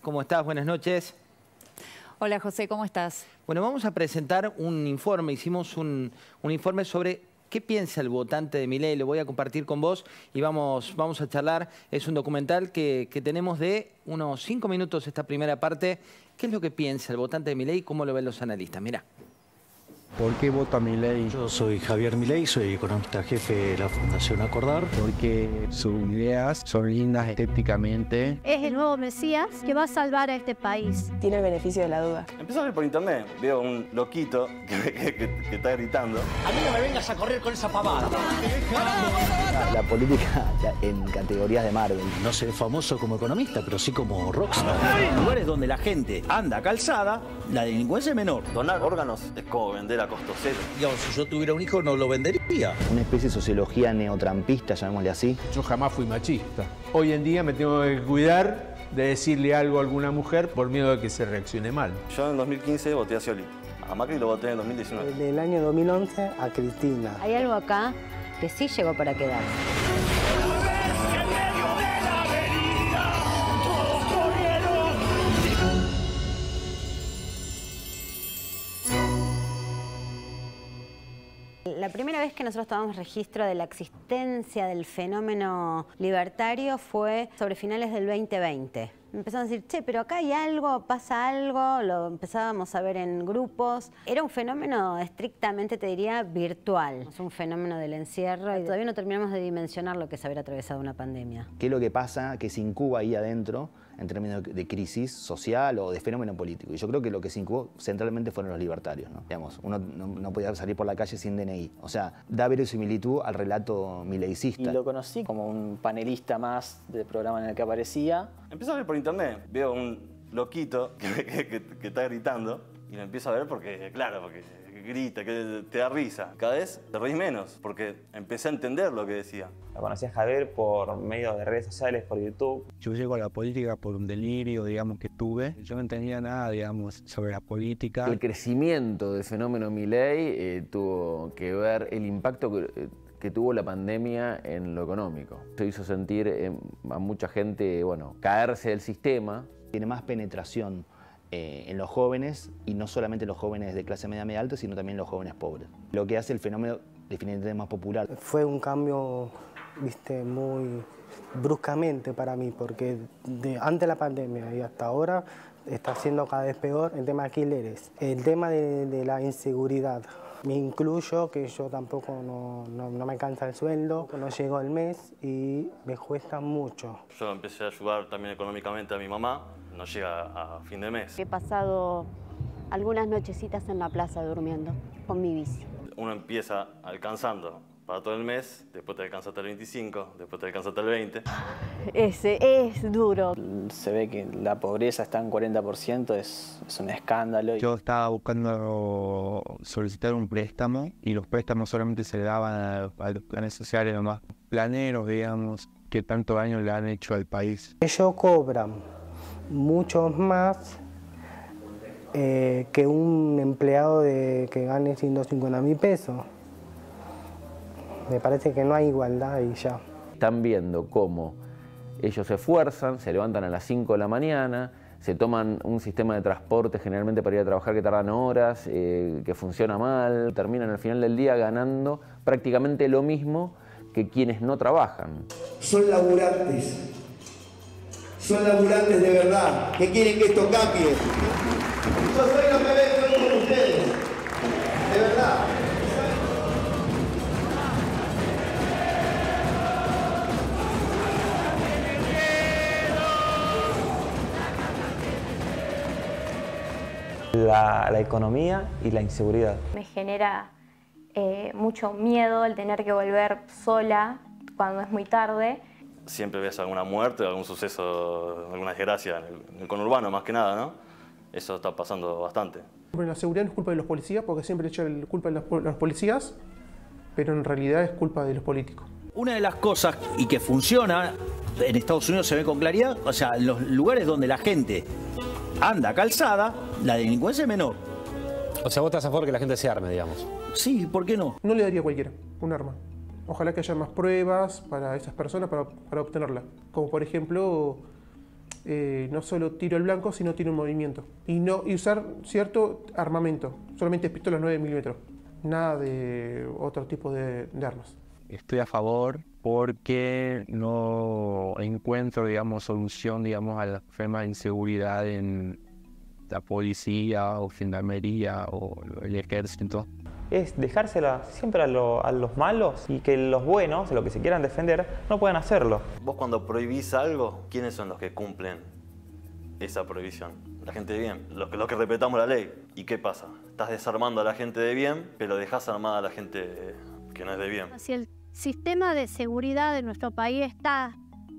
¿Cómo estás? Buenas noches. Hola José, ¿cómo estás? Bueno, vamos a presentar un informe. Hicimos un, informe sobre qué piensa el votante de ley. Lo voy a compartir con vos y vamos, a charlar. Es un documental que, tenemos de unos cinco minutos esta primera parte. ¿Qué es lo que piensa el votante de mi y cómo lo ven los analistas? Mira. ¿Por qué vota Milei? Yo soy Javier Milei, soy economista jefe de la Fundación Acordar. Porque sus ideas son lindas estéticamente. Es el nuevo Mesías que va a salvar a este país. Tiene el beneficio de la duda. Empiezo a ver por internet, veo un loquito que, está gritando. A mí no me vengas a correr con esa pavada. La, política en categorías de Marvel. No sé famoso como economista, pero sí como rockstar. En lugares donde la gente anda calzada, la delincuencia es menor. Donar órganos es como vender costo cero. Digamos, si yo tuviera un hijo no lo vendería. Una especie de sociología neotrampista, llamémosle así. Yo jamás fui machista. Hoy en día me tengo que cuidar de decirle algo a alguna mujer por miedo de que se reaccione mal. Yo en 2015 voté a Cioli. A Macri lo voté en 2019. Del año 2011 a Cristina. Hay algo acá que sí llegó para quedarse. primera vez que nosotros tomamos registro de la existencia del fenómeno libertario fue sobre finales del 2020 Empezamos a decir, che, pero acá hay algo, pasa algo, lo empezábamos a ver en grupos. Era un fenómeno estrictamente, te diría, virtual. Es un fenómeno del encierro y todavía no terminamos de dimensionar lo que es haber atravesado una pandemia. ¿Qué es lo que pasa que se incuba ahí adentro? en términos de crisis social o de fenómeno político. Y yo creo que lo que se incubó centralmente fueron los libertarios. ¿no? Digamos, uno no, podía salir por la calle sin DNI. O sea, da verosimilitud al relato mileicista. Y lo conocí como un panelista más del programa en el que aparecía. Empiezo a ver por internet, veo un loquito que está gritando y lo empiezo a ver porque, claro, porque grita, que te da risa. Cada vez te reís menos, porque empecé a entender lo que decía. La conocí a Javier por medio de redes sociales, por YouTube. Yo llego a la política por un delirio, digamos, que tuve. Yo no entendía nada, digamos, sobre la política. El crecimiento del fenómeno Milei eh, tuvo que ver el impacto eh, que... tuvo la pandemia en lo económico. Se hizo sentir eh, a mucha gente, bueno, caerse del sistema. Tiene más penetración eh, en los jóvenes, y no solamente los jóvenes de clase media media alta, sino también los jóvenes pobres. Lo que hace el fenómeno definitivamente más popular. Fue un cambio, viste, muy bruscamente para mí, porque de, antes la pandemia y hasta ahora está siendo cada vez peor el tema de alquileres, el tema de la inseguridad, me incluyo, que yo tampoco no, no, me cansa el sueldo, no llego al mes y me cuesta mucho. Yo empecé a ayudar también económicamente a mi mamá, no llega a fin de mes. He pasado algunas nochecitas en la plaza durmiendo con mi bici. Uno empieza alcanzando para todo el mes, después te alcanza hasta el 25, después te alcanza hasta el 20. Ese es duro. Se ve que la pobreza está en 40%, es, un escándalo. Yo estaba buscando solicitar un préstamo y los préstamos solamente se le daban a, los planes sociales los más planeros, digamos, que tanto daño le han hecho al país. Ellos cobran mucho más eh, que un empleado que gane 150 mil pesos. Me parece que no hay igualdad y ya. Están viendo cómo ellos se esfuerzan, se levantan a las 5 de la mañana, se toman un sistema de transporte generalmente para ir a trabajar que tardan horas, eh, que funciona mal, terminan al final del día ganando prácticamente lo mismo que quienes no trabajan. Son laburantes, son laburantes de verdad, que quieren que esto cambie. Yo soy los que veo con ustedes, de verdad. la, economía y la inseguridad. Me genera eh, mucho miedo el tener que volver sola cuando es muy tarde. Siempre ves alguna muerte, algún suceso, alguna desgracia en el conurbano más que nada, ¿no? Eso está pasando bastante. Bueno, la seguridad no es culpa de los policías, porque siempre he hecho el culpa de los, los policías, pero en realidad es culpa de los políticos. Una de las cosas y que funciona en Estados Unidos se ve con claridad, o sea, los lugares donde la gente anda calzada, la delincuencia es menor. O sea, vos a favor que la gente se arme, digamos. Sí, ¿por qué no? No le daría a cualquiera un arma. Ojalá que haya más pruebas para esas personas para, obtenerla. Como por ejemplo, eh, no solo tiro el blanco, sino tiro un movimiento. Y, no, y usar cierto armamento, solamente pistolas 9 milímetros. Nada de otro tipo de armas. Estoy a favor porque no encuentro, digamos, solución, digamos, a la de inseguridad en la policía o gendarmería o el ejército. Es dejársela siempre a, los malos y que los buenos, los que se quieran defender, no puedan hacerlo. Vos cuando prohibís algo, ¿quiénes son los que cumplen esa prohibición? La gente de bien, los que, respetamos la ley. ¿Y qué pasa? Estás desarmando a la gente de bien, pero dejás armada a la gente que no es de bien el sistema de seguridad de nuestro país está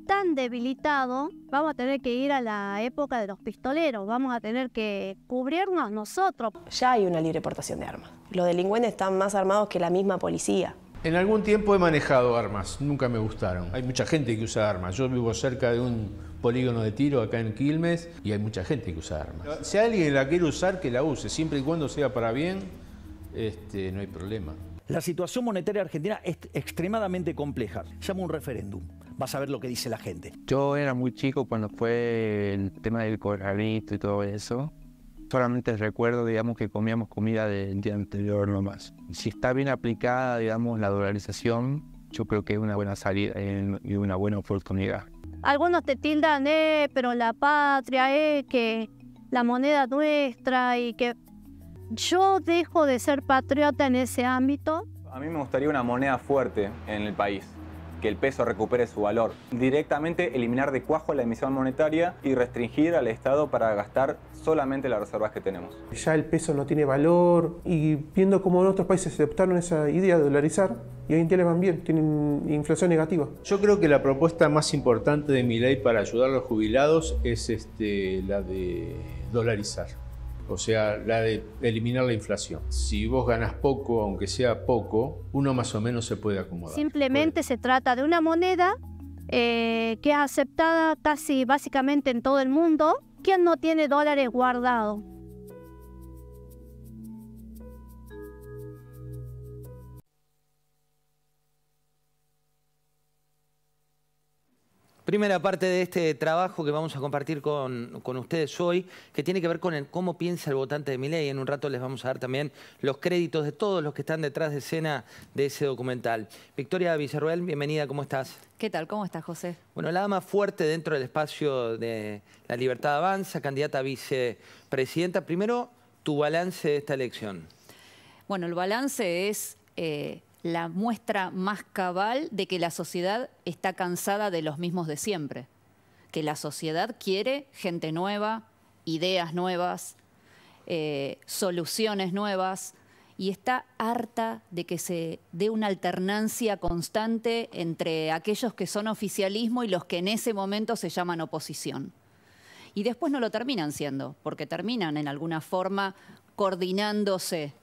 tan debilitado, vamos a tener que ir a la época de los pistoleros, vamos a tener que cubrirnos nosotros. Ya hay una libre portación de armas. Los delincuentes están más armados que la misma policía. En algún tiempo he manejado armas, nunca me gustaron. Hay mucha gente que usa armas. Yo vivo cerca de un polígono de tiro acá en Quilmes y hay mucha gente que usa armas. Si alguien la quiere usar, que la use, siempre y cuando sea para bien, este, no hay problema. La situación monetaria argentina es extremadamente compleja. Llama un referéndum. Vas a ver lo que dice la gente. Yo era muy chico cuando fue el tema del corralito y todo eso. Solamente recuerdo, digamos, que comíamos comida del día anterior nomás. Si está bien aplicada, digamos, la dolarización, yo creo que es una buena salida eh, y una buena oportunidad. Algunos te tildan, eh, pero la patria, eh, que la moneda nuestra y que yo dejo de ser patriota en ese ámbito. A mí me gustaría una moneda fuerte en el país que el peso recupere su valor. Directamente eliminar de cuajo la emisión monetaria y restringir al Estado para gastar solamente las reservas que tenemos. Ya el peso no tiene valor y viendo cómo otros países adoptaron esa idea de dolarizar, y hoy en día van bien, tienen inflación negativa. Yo creo que la propuesta más importante de mi ley para ayudar a los jubilados es este, la de dolarizar o sea, la de eliminar la inflación. Si vos ganas poco, aunque sea poco, uno más o menos se puede acomodar. Simplemente se trata de una moneda eh, que es aceptada casi básicamente en todo el mundo. ¿Quién no tiene dólares guardados? Primera parte de este trabajo que vamos a compartir con, ustedes hoy, que tiene que ver con el, cómo piensa el votante de y En un rato les vamos a dar también los créditos de todos los que están detrás de escena de ese documental. Victoria Villarroel, bienvenida, ¿cómo estás? ¿Qué tal? ¿Cómo estás, José? Bueno, la dama fuerte dentro del espacio de La Libertad Avanza, candidata a vicepresidenta. Primero, tu balance de esta elección. Bueno, el balance es eh, la muestra más cabal de que la sociedad está cansada de los mismos de siempre, que la sociedad quiere gente nueva, ideas nuevas, eh, soluciones nuevas y está harta de que se dé una alternancia constante entre aquellos que son oficialismo y los que en ese momento se llaman oposición. Y después no lo terminan siendo, porque terminan en alguna forma coordinándose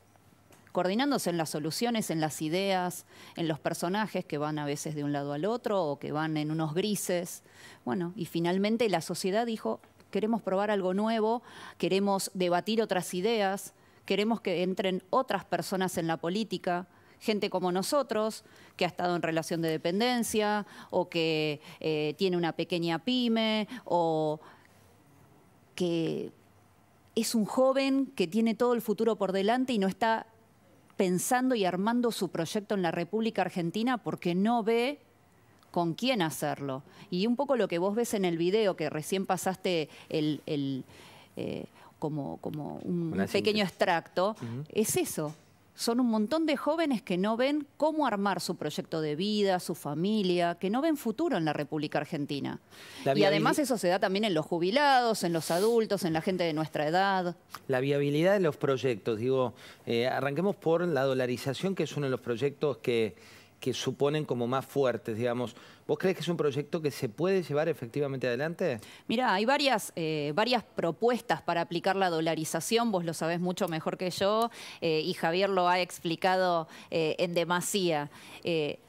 coordinándose en las soluciones, en las ideas, en los personajes que van a veces de un lado al otro o que van en unos grises. Bueno, y finalmente la sociedad dijo, queremos probar algo nuevo, queremos debatir otras ideas, queremos que entren otras personas en la política, gente como nosotros, que ha estado en relación de dependencia o que eh, tiene una pequeña pyme o que es un joven que tiene todo el futuro por delante y no está pensando y armando su proyecto en la República Argentina porque no ve con quién hacerlo. Y un poco lo que vos ves en el video, que recién pasaste eh, como, un pequeño extracto, es eso son un montón de jóvenes que no ven cómo armar su proyecto de vida, su familia, que no ven futuro en la República Argentina. y además eso se da también en los jubilados, en los adultos, en la gente de nuestra edad. La viabilidad de los proyectos, digo, eh, arranquemos por la dolarización, que es uno de los proyectos que que suponen como más fuertes, digamos. ¿Vos crees que es un proyecto que se puede llevar efectivamente adelante? Mira, hay varias, eh, varias propuestas para aplicar la dolarización, vos lo sabés mucho mejor que yo eh, y Javier lo ha explicado eh, en demasía.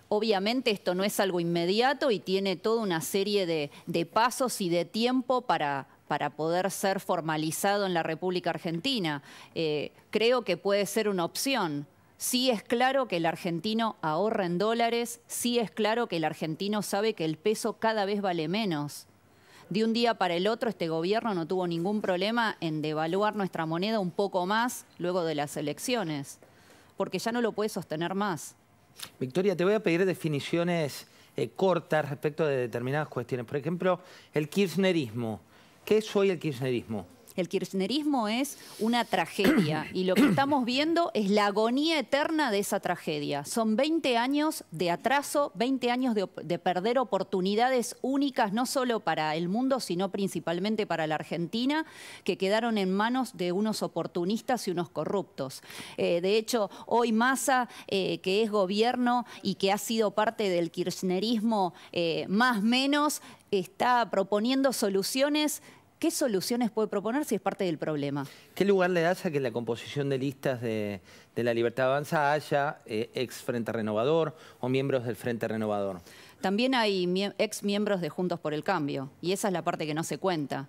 Obviamente esto no es algo inmediato y tiene toda una serie de, pasos y de tiempo para, para poder ser formalizado en la República Argentina. creo que puede ser una opción. Sí es claro que el argentino ahorra en dólares, sí es claro que el argentino sabe que el peso cada vez vale menos. De un día para el otro este gobierno no tuvo ningún problema en devaluar nuestra moneda un poco más luego de las elecciones, porque ya no lo puede sostener más. Victoria, te voy a pedir definiciones eh, cortas respecto de determinadas cuestiones. Por ejemplo, el kirchnerismo. ¿Qué es hoy el kirchnerismo? El kirchnerismo es una tragedia y lo que estamos viendo es la agonía eterna de esa tragedia. Son 20 años de atraso, 20 años de, perder oportunidades únicas, no solo para el mundo, sino principalmente para la Argentina, que quedaron en manos de unos oportunistas y unos corruptos. Eh, de hecho, hoy Massa, eh, que es gobierno y que ha sido parte del kirchnerismo eh, más menos, está proponiendo soluciones ¿Qué soluciones puede proponer si es parte del problema? ¿Qué lugar le das a que la composición de listas de, la Libertad Avanza haya eh, ex Frente Renovador o miembros del Frente Renovador? También hay ex miembros de Juntos por el Cambio y esa es la parte que no se cuenta.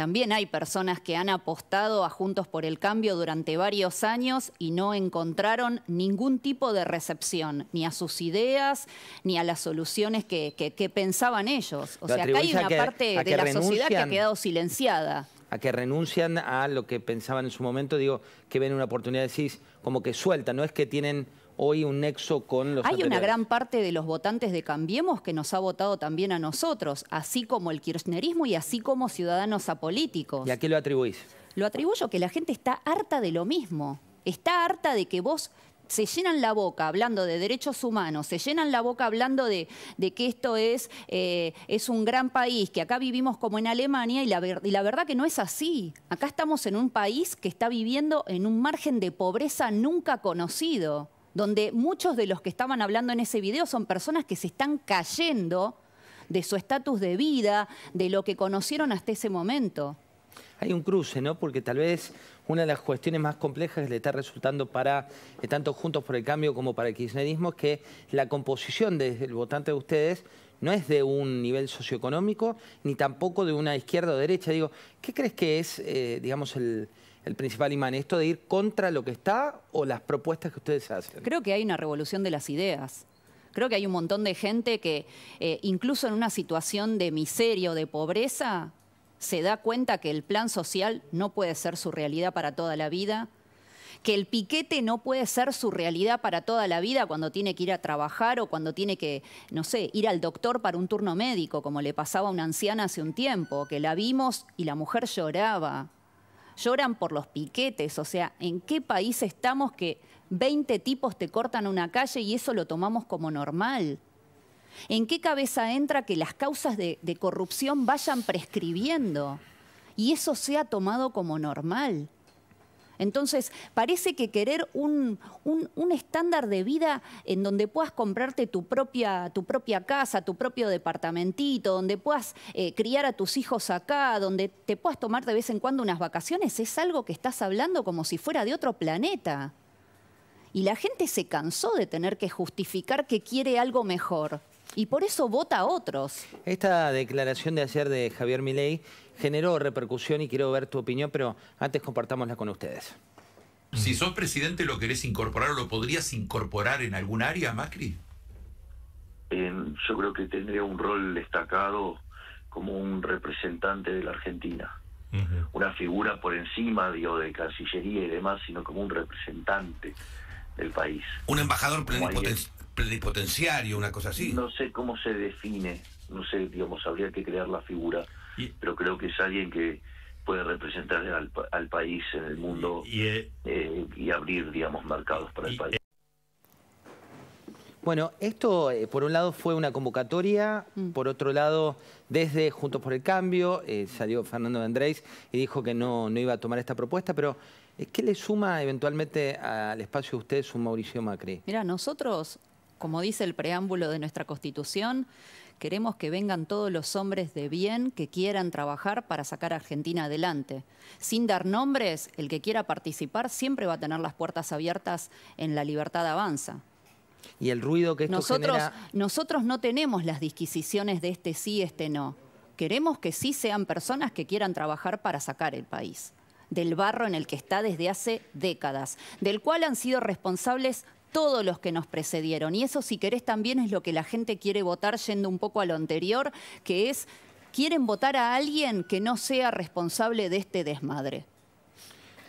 También hay personas que han apostado a Juntos por el Cambio durante varios años y no encontraron ningún tipo de recepción, ni a sus ideas, ni a las soluciones que, pensaban ellos. O sea, acá hay una parte de la sociedad que ha quedado silenciada a que renuncian a lo que pensaban en su momento, digo, que ven una oportunidad, decís, como que suelta, no es que tienen hoy un nexo con los... Hay una gran parte de los votantes de Cambiemos que nos ha votado también a nosotros, así como el kirchnerismo y así como ciudadanos apolíticos. ¿Y a qué lo atribuís? Lo atribuyo que la gente está harta de lo mismo. Está harta de que vos se llenan la boca hablando de derechos humanos, se llenan la boca hablando de, que esto es, eh, es un gran país, que acá vivimos como en Alemania y la, y la, verdad que no es así. Acá estamos en un país que está viviendo en un margen de pobreza nunca conocido donde muchos de los que estaban hablando en ese video son personas que se están cayendo de su estatus de vida, de lo que conocieron hasta ese momento. Hay un cruce, ¿no? Porque tal vez una de las cuestiones más complejas que le está resultando para eh, tanto Juntos por el Cambio como para el kirchnerismo es que la composición del votante de ustedes no es de un nivel socioeconómico ni tampoco de una izquierda o derecha. Digo, ¿qué crees que es, eh, digamos, el, el principal imán? ¿Esto de ir contra lo que está o las propuestas que ustedes hacen? Creo que hay una revolución de las ideas. Creo que hay un montón de gente que, eh, incluso en una situación de miseria o de pobreza, se da cuenta que el plan social no puede ser su realidad para toda la vida, que el piquete no puede ser su realidad para toda la vida cuando tiene que ir a trabajar o cuando tiene que, no sé, ir al doctor para un turno médico, como le pasaba a una anciana hace un tiempo, que la vimos y la mujer lloraba lloran por los piquetes, o sea, ¿en qué país estamos que 20 tipos te cortan una calle y eso lo tomamos como normal? ¿En qué cabeza entra que las causas de, de corrupción vayan prescribiendo y eso sea tomado como normal? Entonces, parece que querer un, estándar de vida en donde puedas comprarte tu propia, tu propia casa, tu propio departamentito, donde puedas eh, criar a tus hijos acá, donde te puedas tomar de vez en cuando unas vacaciones, es algo que estás hablando como si fuera de otro planeta. Y la gente se cansó de tener que justificar que quiere algo mejor y por eso vota a otros. Esta declaración de ayer de Javier Milei generó repercusión y quiero ver tu opinión, pero antes compartámosla con ustedes. Si sos presidente, ¿lo querés incorporar o lo podrías incorporar en algún área, Macri? Em, yo creo que tendría un rol destacado como un representante de la Argentina. Una figura por encima, de Cancillería y demás, sino como un representante país. ¿Un embajador plenipotenciario, una cosa así? No sé cómo se define, no sé, digamos, habría que crear la figura, pero creo que es alguien que puede representar al, país en el mundo y, y eh, eh, abrir, digamos, mercados para el país. Eh, bueno, esto por un lado fue una convocatoria, mm. por otro lado, desde Juntos por el Cambio, salió Fernando de Andrés y dijo que no, no iba a tomar esta propuesta, pero eh, ¿Qué le suma eventualmente al espacio de ustedes un Mauricio Macri? Mira, nosotros, como dice el preámbulo de nuestra Constitución, queremos que vengan todos los hombres de bien que quieran trabajar para sacar a Argentina adelante. Sin dar nombres, el que quiera participar siempre va a tener las puertas abiertas en la libertad avanza. Y el ruido que esto nosotros, Nosotros no tenemos las disquisiciones de este sí, este no. Queremos que sí sean personas que quieran trabajar para sacar el país del barro en el que está desde hace décadas, del cual han sido responsables todos los que nos precedieron. Y eso, si querés, también es lo que la gente quiere votar yendo un poco a lo anterior, que es, quieren votar a alguien que no sea responsable de este desmadre.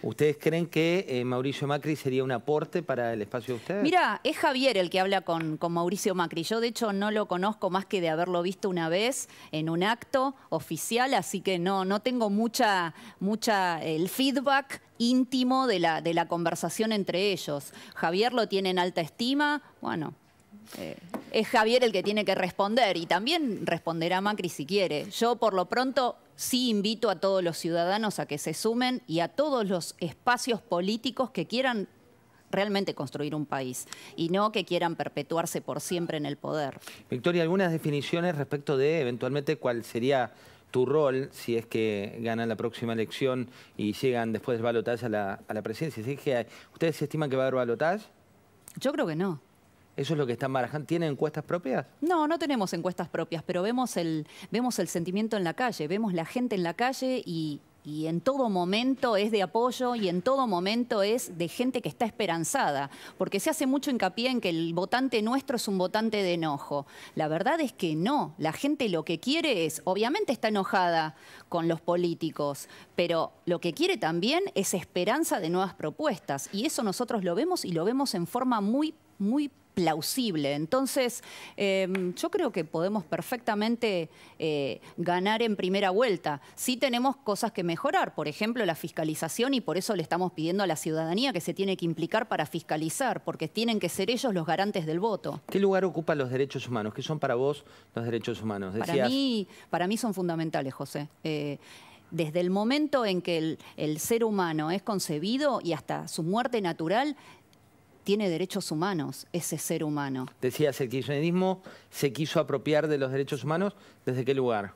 ¿Ustedes creen que eh, Mauricio Macri sería un aporte para el espacio de ustedes? Mira, es Javier el que habla con, Mauricio Macri. Yo, de hecho, no lo conozco más que de haberlo visto una vez en un acto oficial, así que no, no tengo mucha, mucha el feedback íntimo de la, de la conversación entre ellos. Javier lo tiene en alta estima, bueno, eh, es Javier el que tiene que responder y también responderá Macri si quiere. Yo por lo pronto Sí invito a todos los ciudadanos a que se sumen y a todos los espacios políticos que quieran realmente construir un país y no que quieran perpetuarse por siempre en el poder. Victoria, algunas definiciones respecto de eventualmente cuál sería tu rol si es que ganan la próxima elección y llegan después de a la, a presidencia. ¿Ustedes estiman que va a haber balotaje? Yo creo que no. ¿Eso es lo que están barajando? ¿Tienen encuestas propias? No, no tenemos encuestas propias, pero vemos el, vemos el sentimiento en la calle, vemos la gente en la calle y, y en todo momento es de apoyo y en todo momento es de gente que está esperanzada, porque se hace mucho hincapié en que el votante nuestro es un votante de enojo. La verdad es que no, la gente lo que quiere es, obviamente está enojada con los políticos, pero lo que quiere también es esperanza de nuevas propuestas y eso nosotros lo vemos y lo vemos en forma muy muy plausible. Entonces, em, yo creo que podemos perfectamente eh, ganar en primera vuelta. Sí tenemos cosas que mejorar, por ejemplo, la fiscalización y por eso le estamos pidiendo a la ciudadanía que se tiene que implicar para fiscalizar, porque tienen que ser ellos los garantes del voto. ¿Qué lugar ocupan los derechos humanos? ¿Qué son para vos los derechos humanos? Para, mí, son fundamentales, José. Eh, desde el momento en que el, ser humano es concebido y hasta su muerte natural, tiene derechos humanos ese ser humano. Decías, el kirchnerismo se quiso apropiar de los derechos humanos, ¿desde qué lugar?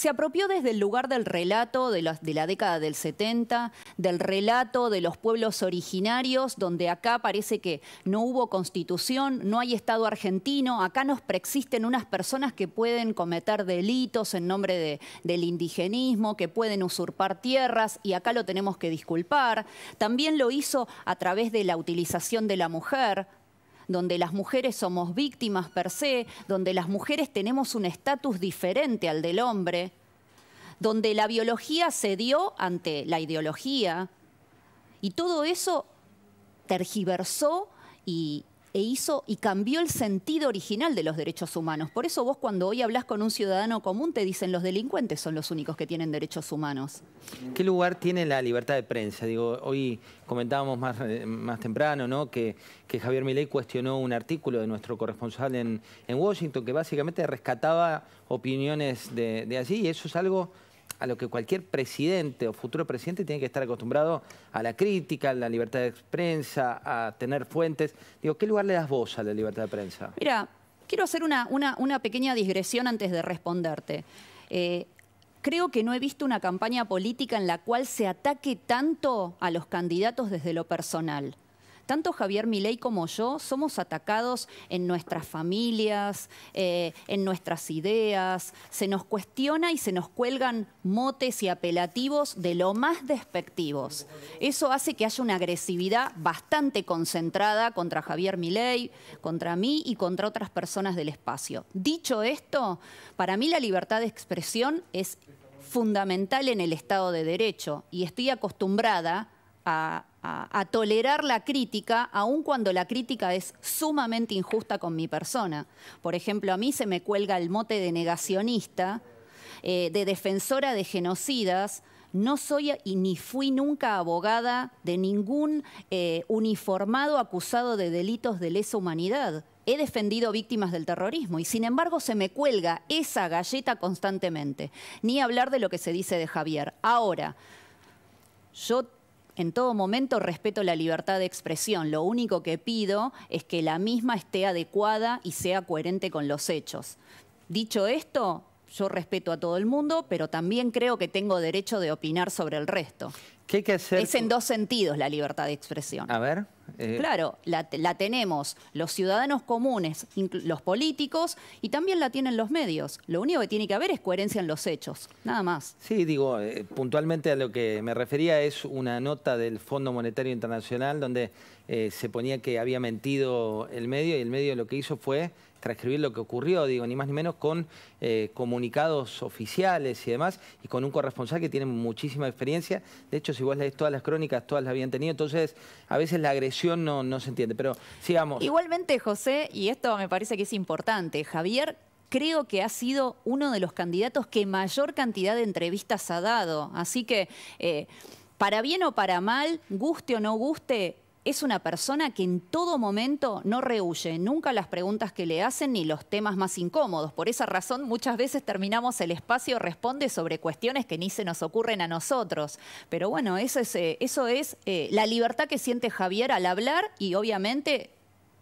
se apropió desde el lugar del relato de la, década del 70, del relato de los pueblos originarios, donde acá parece que no hubo constitución, no hay Estado argentino, acá nos preexisten unas personas que pueden cometer delitos en nombre del indigenismo, que pueden usurpar tierras y acá lo tenemos que disculpar. También lo hizo a través de la utilización de la mujer, donde las mujeres somos víctimas per se, donde las mujeres tenemos un estatus diferente al del hombre, donde la biología cedió ante la ideología, y todo eso tergiversó y, e hizo y cambió el sentido original de los derechos humanos. Por eso vos cuando hoy hablas con un ciudadano común te dicen los delincuentes son los únicos que tienen derechos humanos. ¿Qué lugar tiene la libertad de prensa? Digo, hoy comentábamos más, eh, más temprano que, Javier Milei cuestionó un artículo de nuestro corresponsal en, Washington que básicamente rescataba opiniones de, de allí y eso es algo a lo que cualquier presidente o futuro presidente tiene que estar acostumbrado a la crítica, a la libertad de prensa, a tener fuentes. Digo, ¿qué lugar le das vos a la libertad de prensa? Mira, quiero hacer una, pequeña digresión antes de responderte. Eh, creo que no he visto una campaña política en la cual se ataque tanto a los candidatos desde lo personal. Tanto Javier Milei como yo somos atacados en nuestras familias, eh, en nuestras ideas, se nos cuestiona y se nos cuelgan motes y apelativos de lo más despectivos. Eso hace que haya una agresividad bastante concentrada contra Javier Milei, contra mí y contra otras personas del espacio. Dicho esto, para mí la libertad de expresión es fundamental en el Estado de Derecho y estoy acostumbrada a a, tolerar la crítica, aun cuando la crítica es sumamente injusta con mi persona. Por ejemplo, a mí se me cuelga el mote de negacionista, eh, de defensora de genocidas, no soy y ni fui nunca abogada de ningún eh, uniformado acusado de delitos de lesa humanidad. He defendido víctimas del terrorismo y sin embargo se me cuelga esa galleta constantemente. Ni hablar de lo que se dice de Javier. Ahora, yo en todo momento respeto la libertad de expresión. Lo único que pido es que la misma esté adecuada y sea coherente con los hechos. Dicho esto, yo respeto a todo el mundo, pero también creo que tengo derecho de opinar sobre el resto. ¿Qué hay Es en dos sentidos la libertad de expresión. A ver. Eh, claro, la, tenemos los ciudadanos comunes, los políticos y también la tienen los medios. Lo único que tiene que haber es coherencia en los hechos, nada más. Sí, digo, eh, puntualmente a lo que me refería es una nota del Fondo Monetario Internacional donde eh, se ponía que había mentido el medio y el medio lo que hizo fue transcribir lo que ocurrió, digo, ni más ni menos con eh, comunicados oficiales y demás, y con un corresponsal que tiene muchísima experiencia. De hecho, si vos lees todas las crónicas, todas las habían tenido, entonces a veces la agresión no, se entiende, pero sigamos. Igualmente, José, y esto me parece que es importante, Javier creo que ha sido uno de los candidatos que mayor cantidad de entrevistas ha dado, así que... Eh, para bien o para mal, guste o no guste, es una persona que en todo momento no rehuye nunca las preguntas que le hacen ni los temas más incómodos. Por esa razón muchas veces terminamos el espacio responde sobre cuestiones que ni se nos ocurren a nosotros. Pero bueno, eso es, eh, eso es eh, la libertad que siente Javier al hablar y obviamente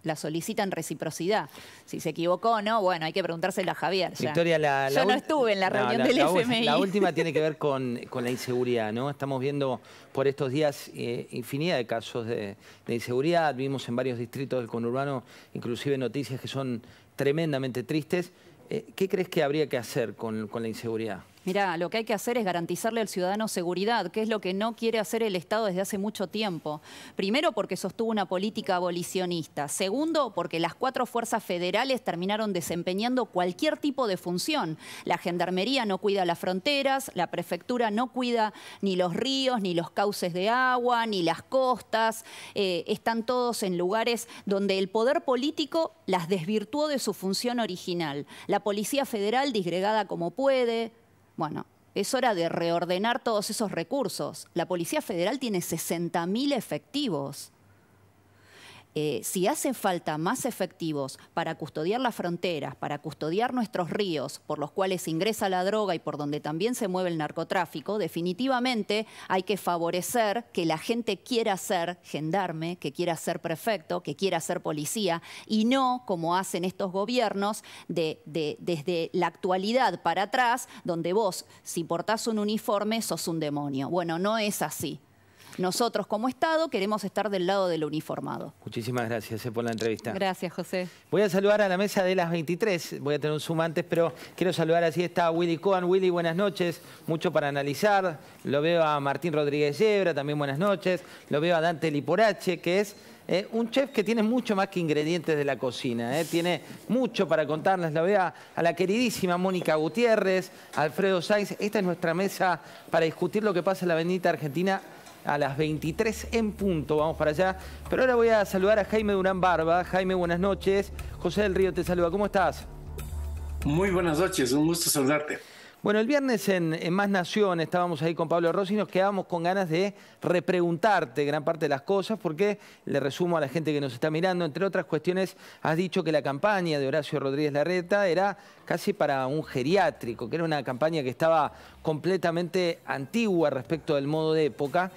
la solicitan reciprocidad. Si se equivocó o no, bueno, hay que preguntárselo a Javier. la, Yo no estuve en la reunión del FMI. La última tiene que ver con, la inseguridad, ¿no? Estamos viendo por estos días eh, infinidad de casos de, inseguridad. Vimos en varios distritos del conurbano, inclusive noticias que son tremendamente tristes. Eh, ¿Qué crees que habría que hacer con la inseguridad? Mira, lo que hay que hacer es garantizarle al ciudadano seguridad, que es lo que no quiere hacer el Estado desde hace mucho tiempo. Primero, porque sostuvo una política abolicionista. Segundo, porque las cuatro fuerzas federales terminaron desempeñando cualquier tipo de función. La gendarmería no cuida las fronteras, la prefectura no cuida ni los ríos, ni los cauces de agua, ni las costas. Eh, están todos en lugares donde el poder político las desvirtuó de su función original. La Policía Federal disgregada como puede, bueno, es hora de reordenar todos esos recursos. La Policía Federal tiene 60.000 efectivos. Eh, si hacen falta más efectivos para custodiar las fronteras, para custodiar nuestros ríos por los cuales ingresa la droga y por donde también se mueve el narcotráfico, definitivamente hay que favorecer que la gente quiera ser gendarme, que quiera ser prefecto, que quiera ser policía y no como hacen estos gobiernos desde la actualidad para atrás, donde vos, si portás un uniforme, sos un demonio. Bueno, no es así nosotros como Estado queremos estar del lado del uniformado. Muchísimas gracias eh, por la entrevista. Gracias, José. Voy a saludar a la mesa de las 23, voy a tener un zoom antes, pero quiero saludar así está Willy Cohen. Willy, buenas noches, mucho para analizar. Lo veo a Martín Rodríguez Yebra, también buenas noches. Lo veo a Dante Liporache, que es... Eh, un chef que tiene mucho más que ingredientes de la cocina, eh. tiene mucho para contarles. Lo veo a la queridísima Mónica Gutiérrez, Alfredo Sáenz. Esta es nuestra mesa para discutir lo que pasa en la bendita Argentina a las 23 en punto. Vamos para allá. Pero ahora voy a saludar a Jaime Durán Barba. Jaime, buenas noches. José del Río te saluda. ¿Cómo estás? Muy buenas noches. Un gusto saludarte. Bueno, el viernes en, Más Nación estábamos ahí con Pablo Rossi y nos quedamos con ganas de repreguntarte gran parte de las cosas, porque le resumo a la gente que nos está mirando, entre otras cuestiones, has dicho que la campaña de Horacio Rodríguez Larreta era casi para un geriátrico, que era una campaña que estaba completamente antigua respecto del modo de época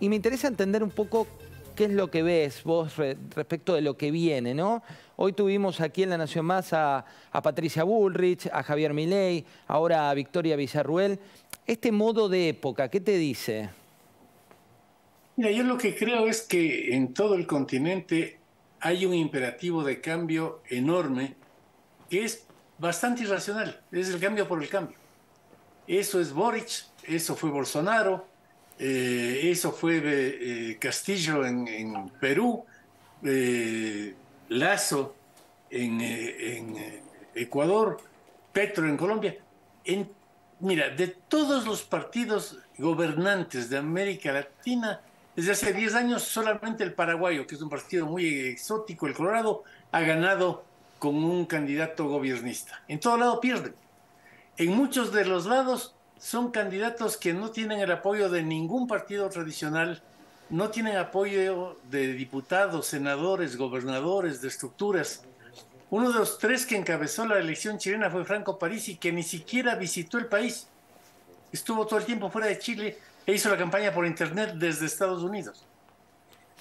y me interesa entender un poco qué es lo que ves vos respecto de lo que viene, ¿no? Hoy tuvimos aquí en La Nación Más a, Patricia Bullrich, a Javier Milei, ahora a Victoria Villarruel. Este modo de época, ¿qué te dice? Mira, yo lo que creo es que en todo el continente hay un imperativo de cambio enorme que es bastante irracional. Es el cambio por el cambio. Eso es Boric, eso fue Bolsonaro, eh, eso fue eh, eh, Castillo en, Perú, Lazo en, Ecuador, Petro en Colombia. mira, de todos los partidos gobernantes de América Latina, desde hace 10 años solamente el paraguayo, que es un partido muy exótico, el Colorado, ha ganado con un candidato gobiernista. En todo lado pierde. En muchos de los lados son candidatos que no tienen el apoyo de ningún partido tradicional, no tienen apoyo de diputados, senadores, gobernadores, de estructuras. Uno de los tres que encabezó la elección chilena fue Franco Parisi, que ni siquiera visitó el país. Estuvo todo el tiempo fuera de Chile e hizo la campaña por internet desde Estados Unidos.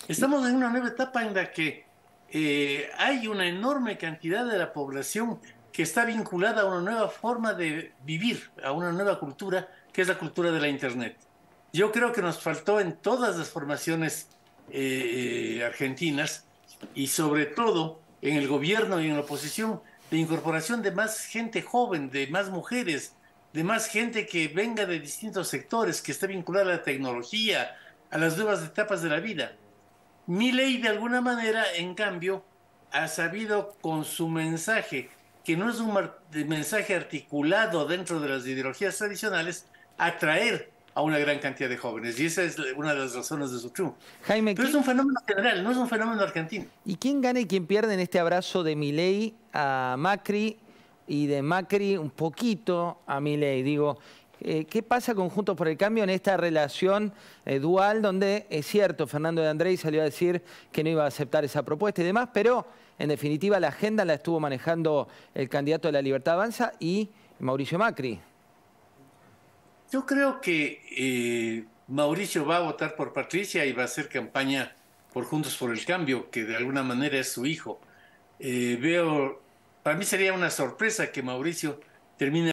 Estamos en una nueva etapa en la que eh, hay una enorme cantidad de la población que está vinculada a una nueva forma de vivir, a una nueva cultura, que es la cultura de la Internet. Yo creo que nos faltó en todas las formaciones eh, eh, argentinas y sobre todo en el gobierno y en la oposición, la incorporación de más gente joven, de más mujeres, de más gente que venga de distintos sectores, que está vinculada a la tecnología, a las nuevas etapas de la vida. Mi ley, de alguna manera, en cambio, ha sabido con su mensaje que no es un mensaje articulado dentro de las ideologías tradicionales, atraer a una gran cantidad de jóvenes. Y esa es una de las razones de su triunfo. Pero es un fenómeno general, no es un fenómeno argentino. ¿Y quién gana y quién pierde en este abrazo de Milei a Macri y de Macri un poquito a Milei? Digo, eh, ¿qué pasa con Juntos por el Cambio en esta relación eh, dual donde es cierto, Fernando de Andrés salió a decir que no iba a aceptar esa propuesta y demás, pero en definitiva, la agenda la estuvo manejando el candidato de la Libertad Avanza y Mauricio Macri. Yo creo que eh, Mauricio va a votar por Patricia y va a hacer campaña por Juntos por el Cambio, que de alguna manera es su hijo. Eh, veo, para mí sería una sorpresa que Mauricio termine